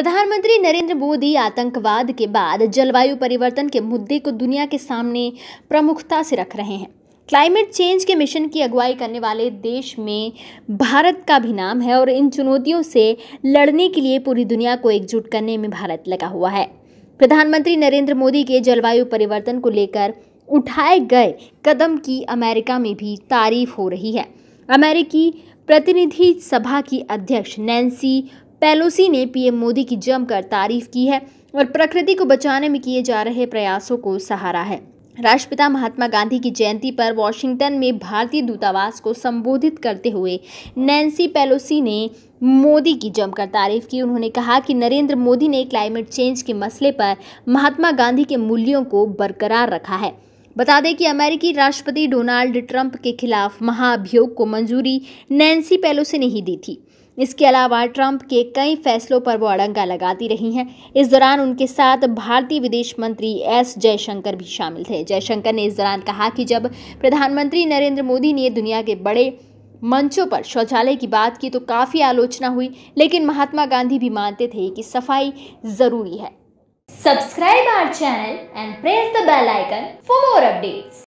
प्रधानमंत्री नरेंद्र मोदी आतंकवाद के बाद जलवायु परिवर्तन के मुद्दे को दुनिया के सामने प्रमुखता से रख रहे हैं क्लाइमेट चेंज के मिशन की अगुवाई करने वाले देश में भारत का भी नाम है और इन चुनौतियों से लड़ने के लिए पूरी दुनिया को एकजुट करने में भारत लगा हुआ है प्रधानमंत्री नरेंद्र मोदी के जलवायु परिवर्तन को लेकर उठाए गए कदम की अमेरिका में भी तारीफ हो रही है अमेरिकी प्रतिनिधि सभा की अध्यक्ष नैन्सी पेलोसी ने पीएम मोदी की जमकर तारीफ की है और प्रकृति को बचाने में किए जा रहे प्रयासों को सहारा है राष्ट्रपिता महात्मा गांधी की जयंती पर वॉशिंगटन में भारतीय दूतावास को संबोधित करते हुए नैन्सी पेलोसी ने मोदी की जमकर तारीफ की उन्होंने कहा कि नरेंद्र मोदी ने क्लाइमेट चेंज के मसले पर महात्मा गांधी के मूल्यों को बरकरार रखा है बता दें कि अमेरिकी राष्ट्रपति डोनाल्ड ट्रंप के खिलाफ महाअभियोग को मंजूरी नैन्सी पेलोसी ने ही दी थी इसके अलावा ट्रंप के कई फैसलों पर वो अड़ंगा लगाती रही हैं इस दौरान उनके साथ भारतीय विदेश मंत्री एस जयशंकर भी शामिल थे जयशंकर ने इस दौरान कहा कि जब प्रधानमंत्री नरेंद्र मोदी ने दुनिया के बड़े मंचों पर शौचालय की बात की तो काफ़ी आलोचना हुई लेकिन महात्मा गांधी भी मानते थे कि सफाई ज़रूरी है subscribe our channel and press the bell icon for more updates